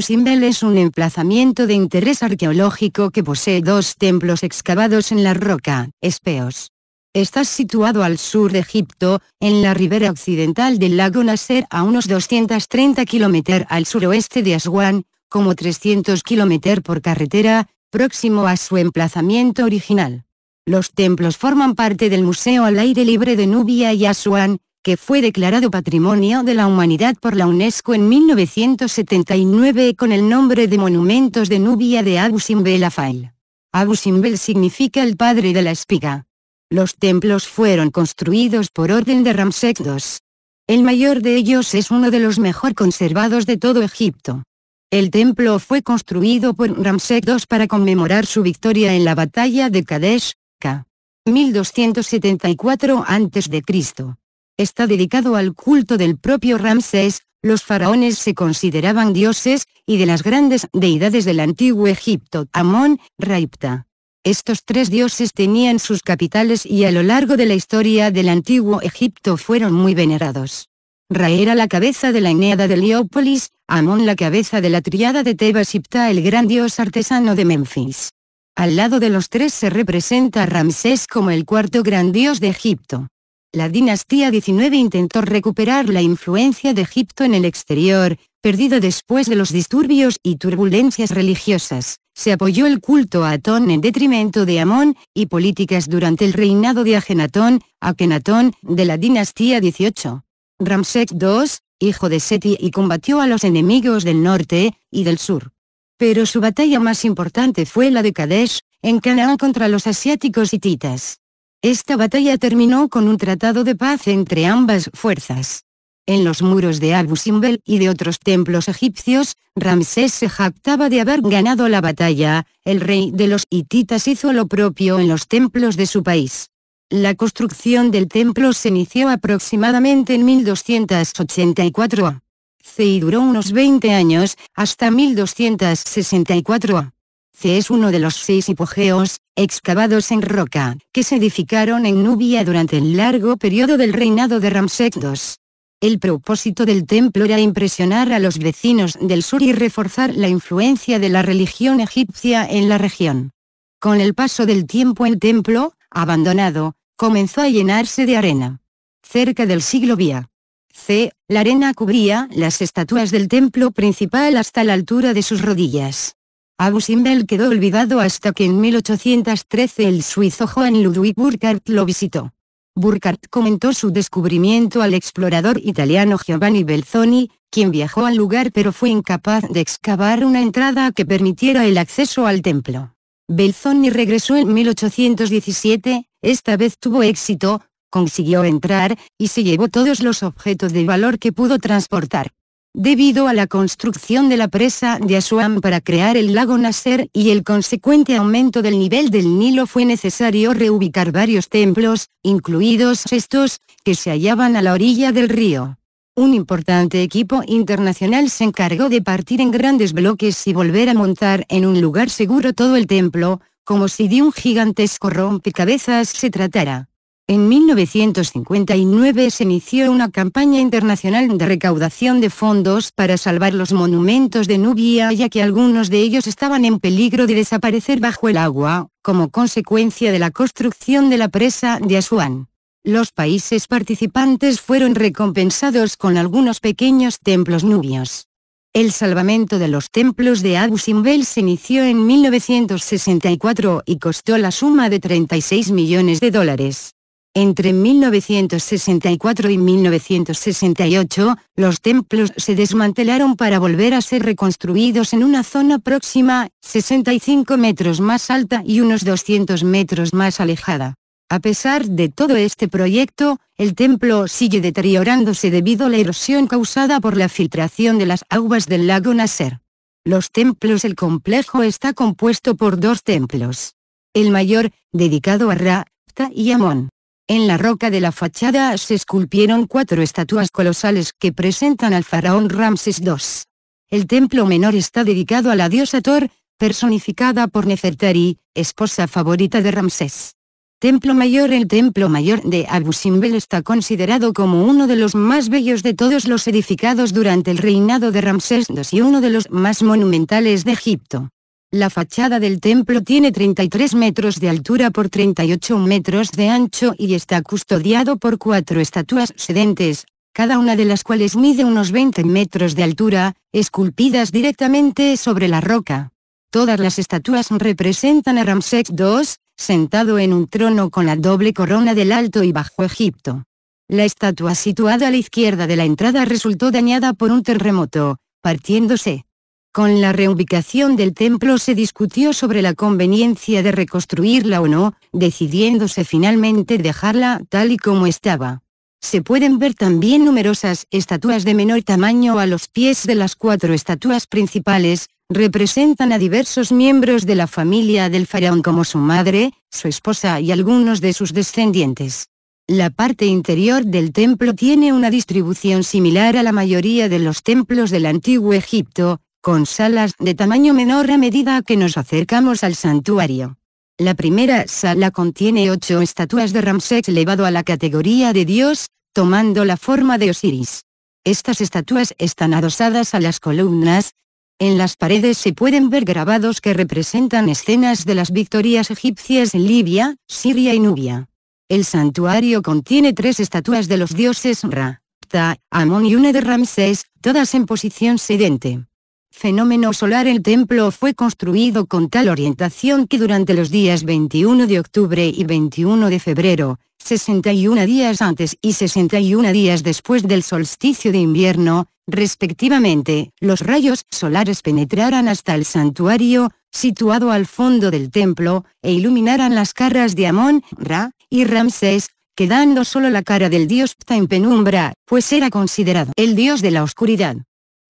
Simbel es un emplazamiento de interés arqueológico que posee dos templos excavados en la roca, Espeos. Está situado al sur de Egipto, en la ribera occidental del lago Nasser a unos 230 km al suroeste de Aswan, como 300 km por carretera, próximo a su emplazamiento original. Los templos forman parte del Museo al Aire Libre de Nubia y Aswan, que fue declarado Patrimonio de la Humanidad por la UNESCO en 1979 con el nombre de Monumentos de Nubia de Abu Simbel Afail. Abu Simbel significa el padre de la espiga. Los templos fueron construidos por orden de Ramsés II. El mayor de ellos es uno de los mejor conservados de todo Egipto. El templo fue construido por Ramsés II para conmemorar su victoria en la batalla de Kadesh, K. 1274 a.C está dedicado al culto del propio Ramsés, los faraones se consideraban dioses, y de las grandes deidades del antiguo Egipto, Amón, Raipta. Estos tres dioses tenían sus capitales y a lo largo de la historia del antiguo Egipto fueron muy venerados. Ra era la cabeza de la Eneada de Leópolis, Amón la cabeza de la triada de Tebas y Ptah el gran dios artesano de Memphis. Al lado de los tres se representa Ramsés como el cuarto gran dios de Egipto la dinastía XIX intentó recuperar la influencia de Egipto en el exterior, perdido después de los disturbios y turbulencias religiosas, se apoyó el culto a Atón en detrimento de Amón, y políticas durante el reinado de Agenatón, Akenatón, de la dinastía XVIII. Ramsés II, hijo de Seti y combatió a los enemigos del norte, y del sur. Pero su batalla más importante fue la de Kadesh, en Canaán contra los asiáticos hititas. Esta batalla terminó con un tratado de paz entre ambas fuerzas. En los muros de Abu Simbel y de otros templos egipcios, Ramsés se jactaba de haber ganado la batalla, el rey de los hititas hizo lo propio en los templos de su país. La construcción del templo se inició aproximadamente en 1284 A. C y duró unos 20 años, hasta 1264 A es uno de los seis hipogeos, excavados en roca, que se edificaron en Nubia durante el largo periodo del reinado de Ramsés II. El propósito del templo era impresionar a los vecinos del sur y reforzar la influencia de la religión egipcia en la región. Con el paso del tiempo el templo, abandonado, comenzó a llenarse de arena. Cerca del siglo V. C. La arena cubría las estatuas del templo principal hasta la altura de sus rodillas. Abu Simbel quedó olvidado hasta que en 1813 el suizo Juan Ludwig Burckhardt lo visitó. Burckhardt comentó su descubrimiento al explorador italiano Giovanni Belzoni, quien viajó al lugar pero fue incapaz de excavar una entrada que permitiera el acceso al templo. Belzoni regresó en 1817, esta vez tuvo éxito, consiguió entrar, y se llevó todos los objetos de valor que pudo transportar debido a la construcción de la presa de Asuán para crear el lago Nasser y el consecuente aumento del nivel del Nilo fue necesario reubicar varios templos, incluidos estos, que se hallaban a la orilla del río. Un importante equipo internacional se encargó de partir en grandes bloques y volver a montar en un lugar seguro todo el templo, como si de un gigantesco rompecabezas se tratara. En 1959 se inició una campaña internacional de recaudación de fondos para salvar los monumentos de Nubia ya que algunos de ellos estaban en peligro de desaparecer bajo el agua, como consecuencia de la construcción de la presa de Asuán. Los países participantes fueron recompensados con algunos pequeños templos nubios. El salvamento de los templos de Abu Simbel se inició en 1964 y costó la suma de 36 millones de dólares. Entre 1964 y 1968, los templos se desmantelaron para volver a ser reconstruidos en una zona próxima, 65 metros más alta y unos 200 metros más alejada. A pesar de todo este proyecto, el templo sigue deteriorándose debido a la erosión causada por la filtración de las aguas del lago Nasser. Los templos El complejo está compuesto por dos templos. El mayor, dedicado a Ra, y Amón en la roca de la fachada se esculpieron cuatro estatuas colosales que presentan al faraón Ramses II. El templo menor está dedicado a la diosa Thor, personificada por Nefertari, esposa favorita de Ramsés. Templo Mayor El Templo Mayor de Abu Simbel está considerado como uno de los más bellos de todos los edificados durante el reinado de Ramsés II y uno de los más monumentales de Egipto. La fachada del templo tiene 33 metros de altura por 38 metros de ancho y está custodiado por cuatro estatuas sedentes, cada una de las cuales mide unos 20 metros de altura, esculpidas directamente sobre la roca. Todas las estatuas representan a Ramsés II, sentado en un trono con la doble corona del Alto y Bajo Egipto. La estatua situada a la izquierda de la entrada resultó dañada por un terremoto, partiéndose. Con la reubicación del templo se discutió sobre la conveniencia de reconstruirla o no, decidiéndose finalmente dejarla tal y como estaba. Se pueden ver también numerosas estatuas de menor tamaño a los pies de las cuatro estatuas principales, representan a diversos miembros de la familia del faraón como su madre, su esposa y algunos de sus descendientes. La parte interior del templo tiene una distribución similar a la mayoría de los templos del antiguo Egipto, con salas de tamaño menor a medida que nos acercamos al santuario. La primera sala contiene ocho estatuas de Ramsés elevado a la categoría de dios, tomando la forma de Osiris. Estas estatuas están adosadas a las columnas, en las paredes se pueden ver grabados que representan escenas de las victorias egipcias en Libia, Siria y Nubia. El santuario contiene tres estatuas de los dioses Ra, Ptah, Amón y una de Ramsés, todas en posición sedente fenómeno solar el templo fue construido con tal orientación que durante los días 21 de octubre y 21 de febrero, 61 días antes y 61 días después del solsticio de invierno, respectivamente, los rayos solares penetraran hasta el santuario, situado al fondo del templo, e iluminaran las caras de Amón, Ra, y Ramsés, quedando solo la cara del dios Ptah en penumbra, pues era considerado el dios de la oscuridad.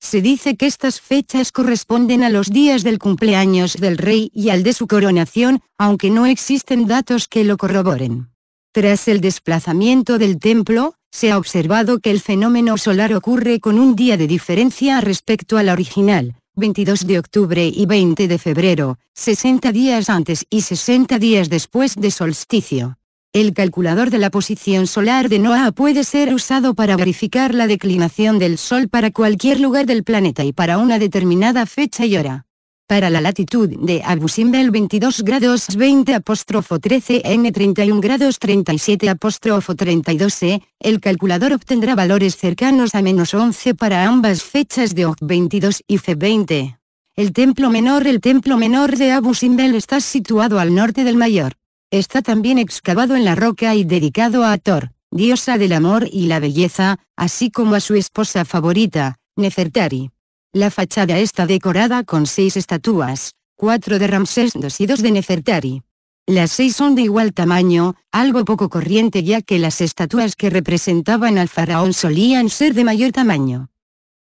Se dice que estas fechas corresponden a los días del cumpleaños del rey y al de su coronación, aunque no existen datos que lo corroboren. Tras el desplazamiento del templo, se ha observado que el fenómeno solar ocurre con un día de diferencia respecto a la original, 22 de octubre y 20 de febrero, 60 días antes y 60 días después de solsticio. El calculador de la posición solar de NOAA puede ser usado para verificar la declinación del Sol para cualquier lugar del planeta y para una determinada fecha y hora. Para la latitud de Abu Simbel 22 grados 20 apóstrofo 13 n 31 37 apóstrofo 32 e, el calculador obtendrá valores cercanos a menos 11 para ambas fechas de Oc 22 y c 20. El templo menor El templo menor de Abu Simbel está situado al norte del mayor. Está también excavado en la roca y dedicado a Thor, diosa del amor y la belleza, así como a su esposa favorita, Nefertari. La fachada está decorada con seis estatuas, cuatro de Ramsés II y dos de Nefertari. Las seis son de igual tamaño, algo poco corriente ya que las estatuas que representaban al faraón solían ser de mayor tamaño.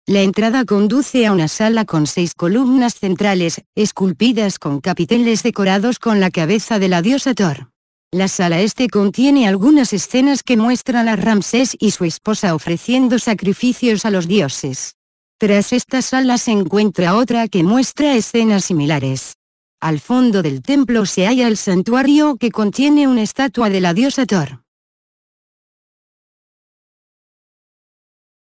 La entrada conduce a una sala con seis columnas centrales, esculpidas con capiteles decorados con la cabeza de la diosa Thor. La sala este contiene algunas escenas que muestran a Ramsés y su esposa ofreciendo sacrificios a los dioses. Tras esta sala se encuentra otra que muestra escenas similares. Al fondo del templo se halla el santuario que contiene una estatua de la diosa Thor.